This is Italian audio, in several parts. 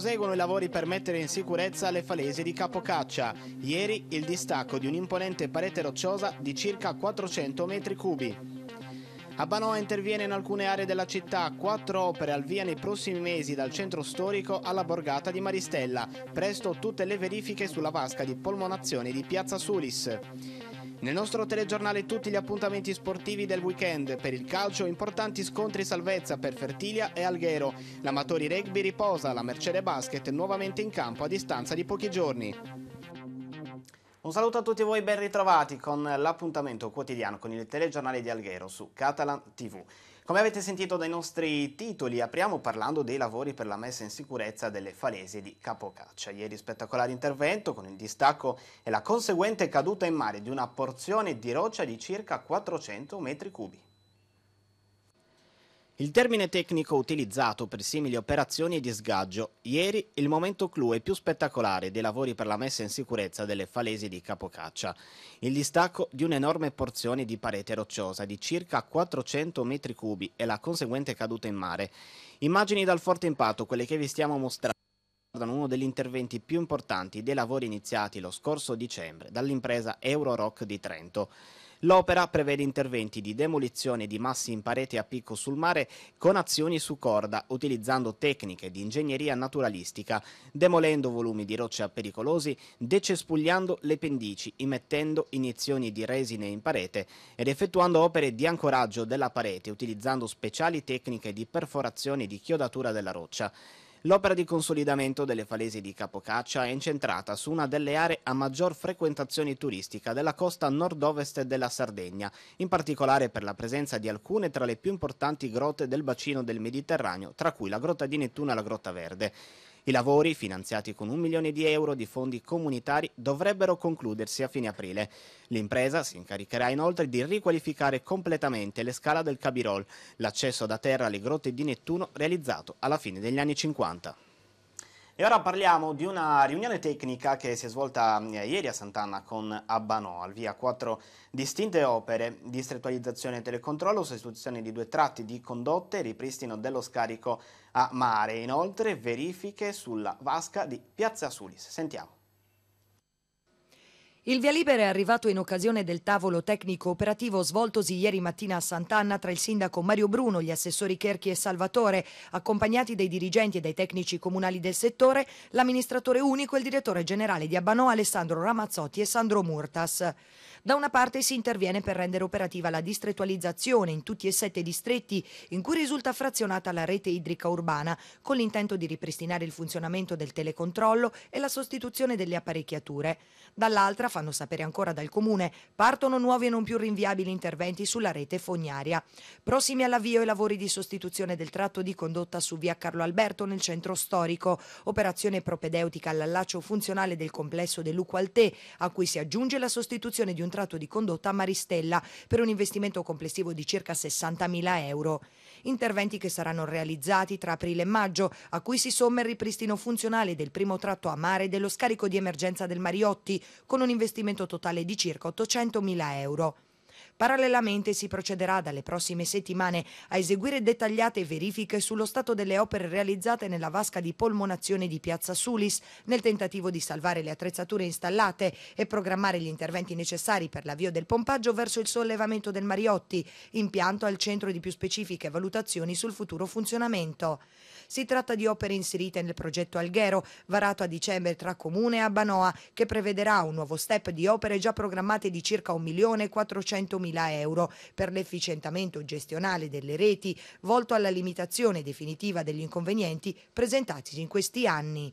proseguono i lavori per mettere in sicurezza le falesi di Capocaccia. Ieri il distacco di un'imponente parete rocciosa di circa 400 metri cubi. Abanoa interviene in alcune aree della città, quattro opere al via nei prossimi mesi dal centro storico alla borgata di Maristella. Presto tutte le verifiche sulla vasca di polmonazione di Piazza Sulis. Nel nostro telegiornale tutti gli appuntamenti sportivi del weekend. Per il calcio importanti scontri salvezza per Fertilia e Alghero. L'Amatori Rugby riposa, la Mercedes Basket nuovamente in campo a distanza di pochi giorni. Un saluto a tutti voi ben ritrovati con l'appuntamento quotidiano con il telegiornale di Alghero su Catalan TV. Come avete sentito dai nostri titoli, apriamo parlando dei lavori per la messa in sicurezza delle falesie di Capocaccia. Ieri spettacolare intervento con il distacco e la conseguente caduta in mare di una porzione di roccia di circa 400 metri cubi. Il termine tecnico utilizzato per simili operazioni è di sgaggio. Ieri il momento clou e più spettacolare dei lavori per la messa in sicurezza delle falesi di Capocaccia. Il distacco di un'enorme porzione di parete rocciosa di circa 400 metri cubi e la conseguente caduta in mare. Immagini dal forte impatto, quelle che vi stiamo mostrando uno degli interventi più importanti dei lavori iniziati lo scorso dicembre dall'impresa Euro Rock di Trento. L'opera prevede interventi di demolizione di massi in parete a picco sul mare con azioni su corda, utilizzando tecniche di ingegneria naturalistica, demolendo volumi di roccia pericolosi, decespugliando le pendici, immettendo iniezioni di resine in parete ed effettuando opere di ancoraggio della parete utilizzando speciali tecniche di perforazione e di chiodatura della roccia. L'opera di consolidamento delle falesi di Capocaccia è incentrata su una delle aree a maggior frequentazione turistica della costa nord-ovest della Sardegna, in particolare per la presenza di alcune tra le più importanti grotte del bacino del Mediterraneo, tra cui la grotta di Nettuno e la grotta Verde. I lavori, finanziati con un milione di euro di fondi comunitari, dovrebbero concludersi a fine aprile. L'impresa si incaricherà inoltre di riqualificare completamente le scala del Cabirol, l'accesso da terra alle grotte di Nettuno realizzato alla fine degli anni 50. E ora parliamo di una riunione tecnica che si è svolta eh, ieri a Sant'Anna con Abbano, al via quattro distinte opere, distrettualizzazione e telecontrollo, sostituzione di due tratti di condotte, ripristino dello scarico a mare, inoltre verifiche sulla vasca di Piazza Sulis. Sentiamo. Il via libera è arrivato in occasione del tavolo tecnico operativo svoltosi ieri mattina a Sant'Anna tra il sindaco Mario Bruno, gli assessori Cherchi e Salvatore, accompagnati dai dirigenti e dai tecnici comunali del settore, l'amministratore unico e il direttore generale di Abbanò Alessandro Ramazzotti e Sandro Murtas. Da una parte si interviene per rendere operativa la distrettualizzazione in tutti e sette distretti in cui risulta frazionata la rete idrica urbana, con l'intento di ripristinare il funzionamento del telecontrollo e la sostituzione delle apparecchiature. Dall'altra fa fanno sapere ancora dal Comune, partono nuovi e non più rinviabili interventi sulla rete fognaria. Prossimi all'avvio i lavori di sostituzione del tratto di condotta su via Carlo Alberto nel centro storico, operazione propedeutica all'allaccio funzionale del complesso dell'Uqualtè, a cui si aggiunge la sostituzione di un tratto di condotta a Maristella per un investimento complessivo di circa 60.000 euro interventi che saranno realizzati tra aprile e maggio, a cui si somma il ripristino funzionale del primo tratto a mare dello scarico di emergenza del Mariotti, con un investimento totale di circa 800 mila euro. Parallelamente si procederà dalle prossime settimane a eseguire dettagliate verifiche sullo stato delle opere realizzate nella vasca di polmonazione di Piazza Sulis nel tentativo di salvare le attrezzature installate e programmare gli interventi necessari per l'avvio del pompaggio verso il sollevamento del Mariotti, impianto al centro di più specifiche valutazioni sul futuro funzionamento. Si tratta di opere inserite nel progetto Alghero, varato a dicembre tra Comune e Abanoa, che prevederà un nuovo step di opere già programmate di circa 1.400.000 100.000 euro per l'efficientamento gestionale delle reti volto alla limitazione definitiva degli inconvenienti presentati in questi anni.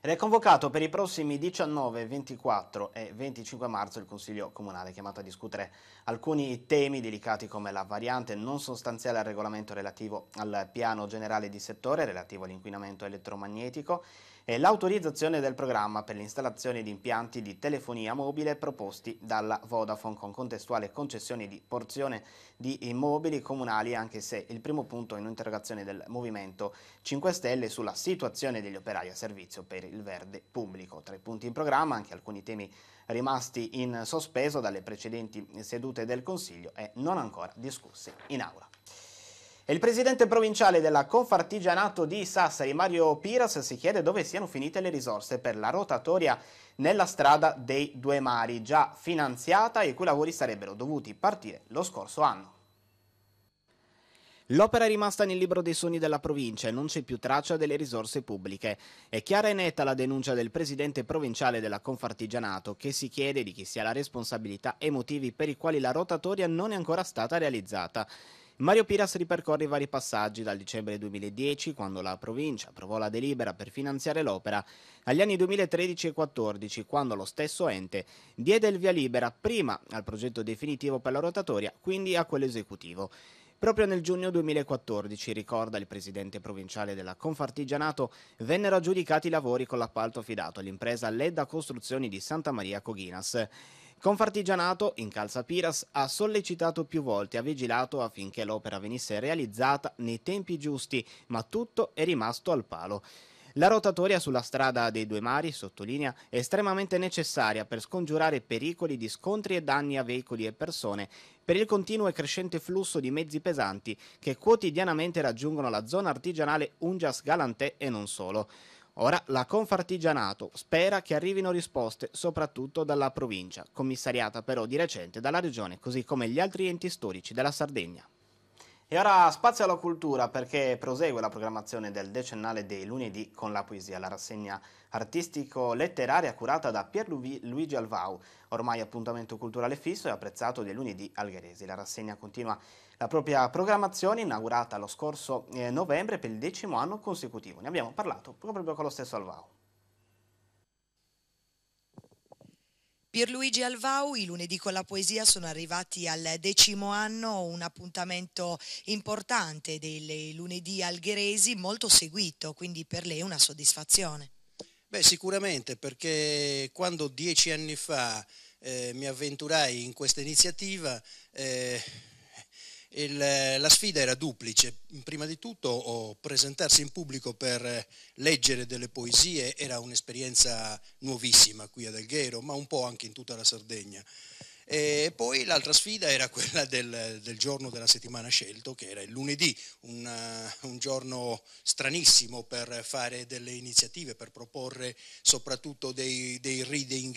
Ed è convocato per i prossimi 19, 24 e 25 marzo il Consiglio Comunale chiamato a discutere alcuni temi delicati come la variante non sostanziale al regolamento relativo al piano generale di settore relativo all'inquinamento elettromagnetico e l'autorizzazione del programma per l'installazione di impianti di telefonia mobile proposti dalla Vodafone con contestuale concessione di porzione di immobili comunali anche se il primo punto è un'interrogazione del Movimento 5 Stelle sulla situazione degli operai a servizio per il verde pubblico. Tra i punti in programma anche alcuni temi rimasti in sospeso dalle precedenti sedute del Consiglio e non ancora discussi in aula. Il presidente provinciale della Confartigianato di Sassari, Mario Piras, si chiede dove siano finite le risorse per la rotatoria nella strada dei due mari, già finanziata e i cui lavori sarebbero dovuti partire lo scorso anno. L'opera è rimasta nel libro dei sogni della provincia e non c'è più traccia delle risorse pubbliche. È chiara e netta la denuncia del presidente provinciale della Confartigianato che si chiede di chi sia la responsabilità e motivi per i quali la rotatoria non è ancora stata realizzata. Mario Piras ripercorre i vari passaggi dal dicembre 2010, quando la provincia approvò la delibera per finanziare l'opera, agli anni 2013 e 2014, quando lo stesso ente diede il via libera prima al progetto definitivo per la rotatoria, quindi a quello esecutivo. Proprio nel giugno 2014, ricorda il presidente provinciale della Confartigianato, vennero aggiudicati i lavori con l'appalto affidato all'impresa Ledda Costruzioni di Santa Maria Coghinas. Confartigianato, in Calzapiras, ha sollecitato più volte ha vigilato affinché l'opera venisse realizzata nei tempi giusti, ma tutto è rimasto al palo. La rotatoria sulla strada dei due mari, sottolinea, è estremamente necessaria per scongiurare pericoli di scontri e danni a veicoli e persone, per il continuo e crescente flusso di mezzi pesanti che quotidianamente raggiungono la zona artigianale Ungias Galantè e non solo. Ora la Confartigianato spera che arrivino risposte soprattutto dalla provincia, commissariata però di recente dalla regione, così come gli altri enti storici della Sardegna. E ora spazio alla cultura perché prosegue la programmazione del decennale dei lunedì con la poesia, la rassegna artistico-letteraria curata da Pierluigi Alvau, ormai appuntamento culturale fisso e apprezzato dei lunedì algheresi. La rassegna continua la propria programmazione inaugurata lo scorso eh, novembre per il decimo anno consecutivo. Ne abbiamo parlato proprio con lo stesso Alvau. Pierluigi Alvau, i lunedì con la poesia sono arrivati al decimo anno, un appuntamento importante dei lunedì algheresi, molto seguito, quindi per lei una soddisfazione. Beh, sicuramente, perché quando dieci anni fa eh, mi avventurai in questa iniziativa, eh, il, eh, la sfida era duplice. Prima di tutto presentarsi in pubblico per eh, leggere delle poesie era un'esperienza nuovissima qui ad Alghero, ma un po' anche in tutta la Sardegna. E poi l'altra sfida era quella del, del, giorno della settimana scelto, che era il lunedì, un, eh, un, giorno stranissimo per fare delle iniziative, per proporre soprattutto dei, dei reading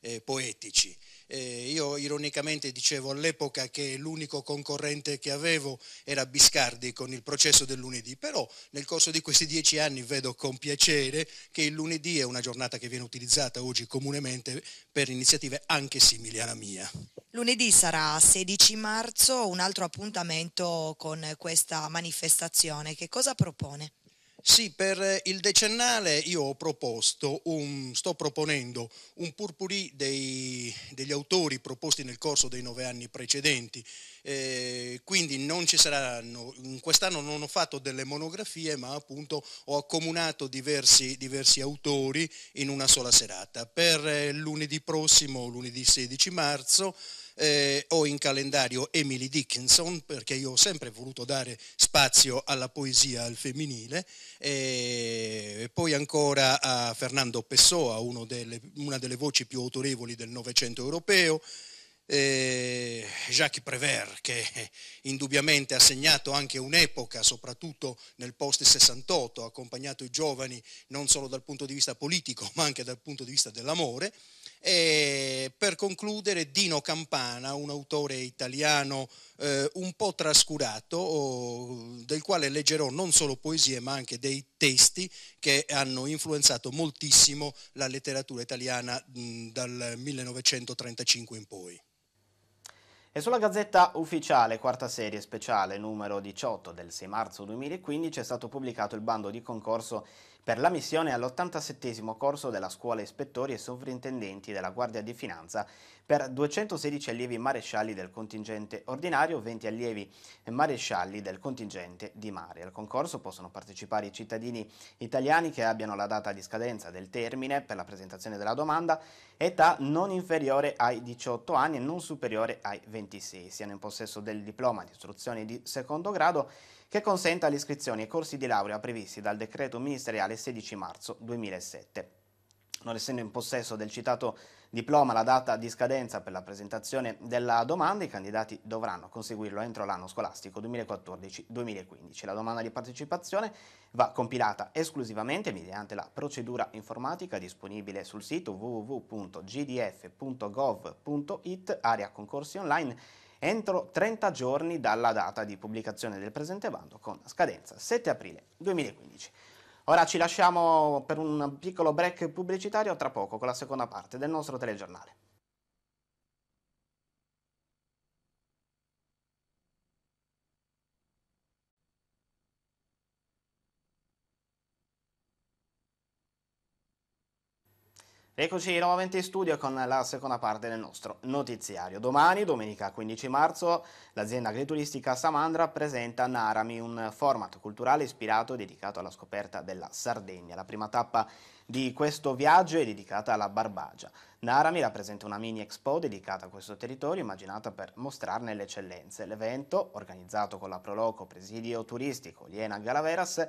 eh, poetici. Eh, io ironicamente dicevo all'epoca che l'unico concorrente che avevo era Biscardi con il processo del lunedì, però nel corso di questi dieci anni vedo con piacere che il lunedì è una giornata che viene utilizzata oggi comunemente per iniziative anche simili alla mia. Lunedì sarà 16 marzo, un altro appuntamento con questa manifestazione. Che cosa propone? Sì, per eh, il decennale io ho proposto, un, sto proponendo un purpurì dei, degli autori proposti nel corso dei nove anni precedenti, eh, quindi non ci saranno, quest'anno non ho fatto delle monografie ma appunto ho accomunato diversi, diversi autori in una sola serata. Per eh, lunedì prossimo, lunedì 16 marzo, eh, ho in calendario Emily Dickinson perché io ho sempre voluto dare spazio alla poesia al femminile eh, e poi ancora a Fernando Pessoa, delle, una delle voci più autorevoli del Novecento europeo. Eh, Jacques Prévert che indubbiamente ha segnato anche un'epoca, soprattutto nel post-68, ha accompagnato i giovani non solo dal punto di vista politico ma anche dal punto di vista dell'amore. E per concludere Dino Campana, un autore italiano eh, un po' trascurato, oh, del quale leggerò non solo poesie ma anche dei testi che hanno influenzato moltissimo la letteratura italiana mh, dal 1935 in poi. E sulla Gazzetta Ufficiale, quarta serie speciale numero 18 del 6 marzo 2015, è stato pubblicato il bando di concorso per la missione all'87 corso della Scuola Ispettori e Sovrintendenti della Guardia di Finanza per 216 allievi marescialli del contingente ordinario, 20 allievi marescialli del contingente di mare. Al concorso possono partecipare i cittadini italiani che abbiano la data di scadenza del termine per la presentazione della domanda, età non inferiore ai 18 anni e non superiore ai 26, siano in possesso del diploma di istruzione di secondo grado che consenta l'iscrizione ai corsi di laurea previsti dal decreto ministeriale 16 marzo 2007. Non essendo in possesso del citato diploma la data di scadenza per la presentazione della domanda, i candidati dovranno conseguirlo entro l'anno scolastico 2014-2015. La domanda di partecipazione va compilata esclusivamente mediante la procedura informatica disponibile sul sito www.gdf.gov.it, area concorsi online entro 30 giorni dalla data di pubblicazione del presente bando con scadenza 7 aprile 2015. Ora ci lasciamo per un piccolo break pubblicitario tra poco con la seconda parte del nostro telegiornale. Eccoci nuovamente in studio con la seconda parte del nostro notiziario. Domani, domenica 15 marzo, l'azienda agrituristica Samandra presenta Narami, un format culturale ispirato e dedicato alla scoperta della Sardegna. La prima tappa di questo viaggio è dedicata alla Barbagia. Narami rappresenta una mini expo dedicata a questo territorio immaginata per mostrarne le eccellenze. L'evento, organizzato con la Proloco Presidio Turistico Liena Galaveras,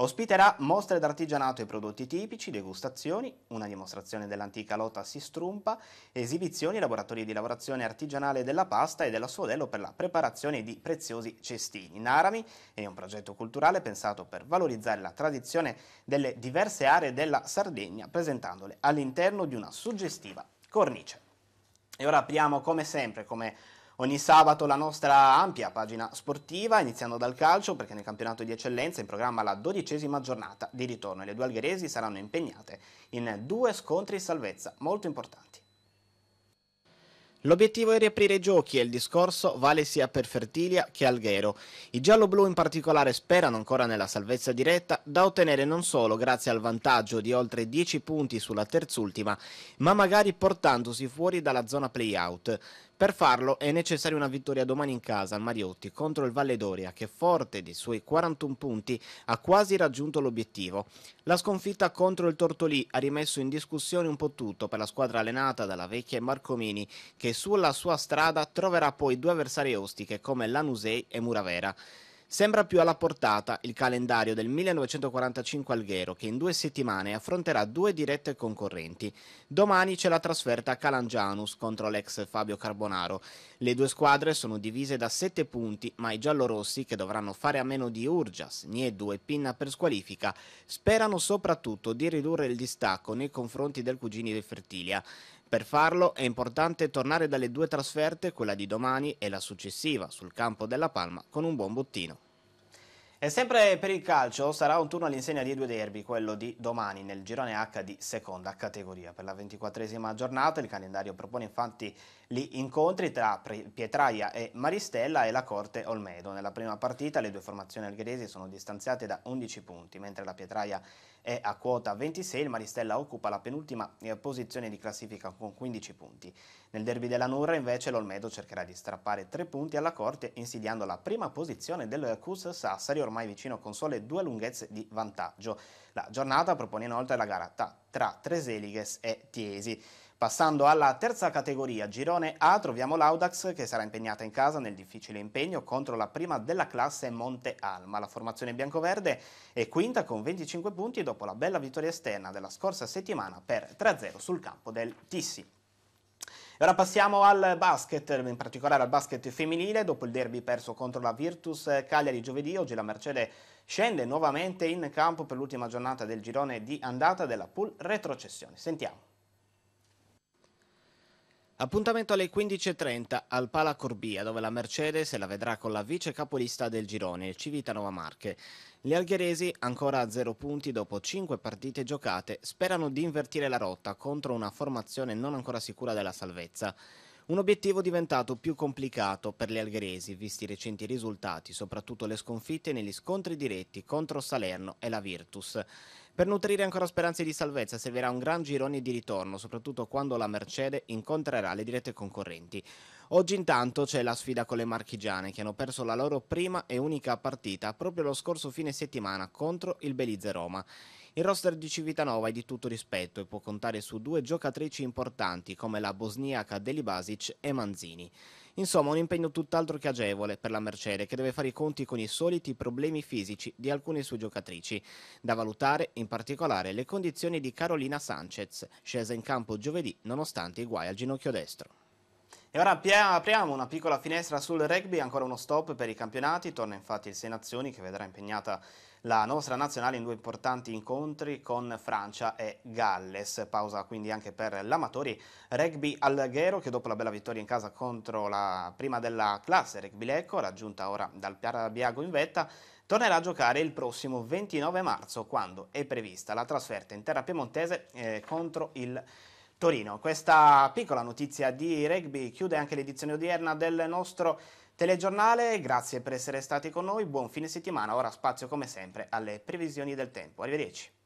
Ospiterà mostre d'artigianato e prodotti tipici, degustazioni, una dimostrazione dell'antica lotta si strumpa, esibizioni, laboratori di lavorazione artigianale della pasta e della suodello per la preparazione di preziosi cestini. Narami è un progetto culturale pensato per valorizzare la tradizione delle diverse aree della Sardegna, presentandole all'interno di una suggestiva cornice. E ora apriamo come sempre, come Ogni sabato la nostra ampia pagina sportiva, iniziando dal calcio, perché nel campionato di eccellenza è in programma la dodicesima giornata di ritorno e le due algheresi saranno impegnate in due scontri salvezza molto importanti. L'obiettivo è riaprire i giochi e il discorso vale sia per Fertilia che Alghero. I gialloblu in particolare sperano ancora nella salvezza diretta da ottenere non solo grazie al vantaggio di oltre 10 punti sulla terzultima, ma magari portandosi fuori dalla zona play-out. Per farlo è necessaria una vittoria domani in casa al Mariotti contro il Valledoria che forte dei suoi 41 punti ha quasi raggiunto l'obiettivo. La sconfitta contro il Tortolì ha rimesso in discussione un po' tutto per la squadra allenata dalla vecchia Marcomini che sulla sua strada troverà poi due avversari ostiche come Lanusei e Muravera. Sembra più alla portata il calendario del 1945 Alghero che in due settimane affronterà due dirette concorrenti. Domani c'è la trasferta a Calangianus contro l'ex Fabio Carbonaro. Le due squadre sono divise da sette punti, ma i giallorossi, che dovranno fare a meno di Urgias, Niedu e Pinna per squalifica, sperano soprattutto di ridurre il distacco nei confronti del Cugini di Fertilia. Per farlo è importante tornare dalle due trasferte, quella di domani e la successiva, sul campo della Palma, con un buon bottino. E sempre per il calcio sarà un turno all'insegna di due derby, quello di domani nel girone H di seconda categoria. Per la ventiquattresima giornata il calendario propone infatti gli incontri tra Pietraia e Maristella e la Corte Olmedo. Nella prima partita le due formazioni algheresi sono distanziate da 11 punti, mentre la Pietraia è a quota 26, il Maristella occupa la penultima eh, posizione di classifica con 15 punti. Nel derby della Nurra invece l'Olmedo cercherà di strappare 3 punti alla Corte insidiando la prima posizione del Cus Sassari ormai vicino con sole due lunghezze di vantaggio. La giornata propone inoltre la gara tra Treselighes e Tiesi. Passando alla terza categoria, girone A, troviamo l'Audax che sarà impegnata in casa nel difficile impegno contro la prima della classe Monte Alma. La formazione biancoverde è quinta con 25 punti dopo la bella vittoria esterna della scorsa settimana per 3-0 sul campo del Tissi. E ora passiamo al basket, in particolare al basket femminile, dopo il derby perso contro la Virtus Cagliari giovedì, oggi la Mercedes scende nuovamente in campo per l'ultima giornata del girone di andata della pool retrocessione. Sentiamo. Appuntamento alle 15.30 al Pala Corbia, dove la Mercedes la vedrà con la vice capolista del girone, Civitanova Marche. Gli algheresi, ancora a zero punti dopo cinque partite giocate, sperano di invertire la rotta contro una formazione non ancora sicura della salvezza. Un obiettivo diventato più complicato per gli algheresi, visti i recenti risultati, soprattutto le sconfitte negli scontri diretti contro Salerno e la Virtus. Per nutrire ancora speranze di salvezza servirà un gran girone di ritorno, soprattutto quando la Mercedes incontrerà le dirette concorrenti. Oggi intanto c'è la sfida con le marchigiane che hanno perso la loro prima e unica partita proprio lo scorso fine settimana contro il Belize Roma. Il roster di Civitanova è di tutto rispetto e può contare su due giocatrici importanti come la bosniaca Delibasic e Manzini. Insomma, un impegno tutt'altro che agevole per la Mercede, che deve fare i conti con i soliti problemi fisici di alcune sue giocatrici. Da valutare, in particolare, le condizioni di Carolina Sanchez, scesa in campo giovedì nonostante i guai al ginocchio destro. E ora apriamo una piccola finestra sul rugby, ancora uno stop per i campionati, torna infatti il Sei Nazioni che vedrà impegnata la nostra nazionale in due importanti incontri con Francia e Galles. Pausa quindi anche per l'amatori rugby Alghero che dopo la bella vittoria in casa contro la prima della classe rugby Lecco, raggiunta ora dal Piarabiago in vetta, tornerà a giocare il prossimo 29 marzo quando è prevista la trasferta in terra piemontese eh, contro il Torino. Questa piccola notizia di rugby chiude anche l'edizione odierna del nostro Telegiornale, grazie per essere stati con noi, buon fine settimana, ora spazio come sempre alle previsioni del tempo. Arrivederci.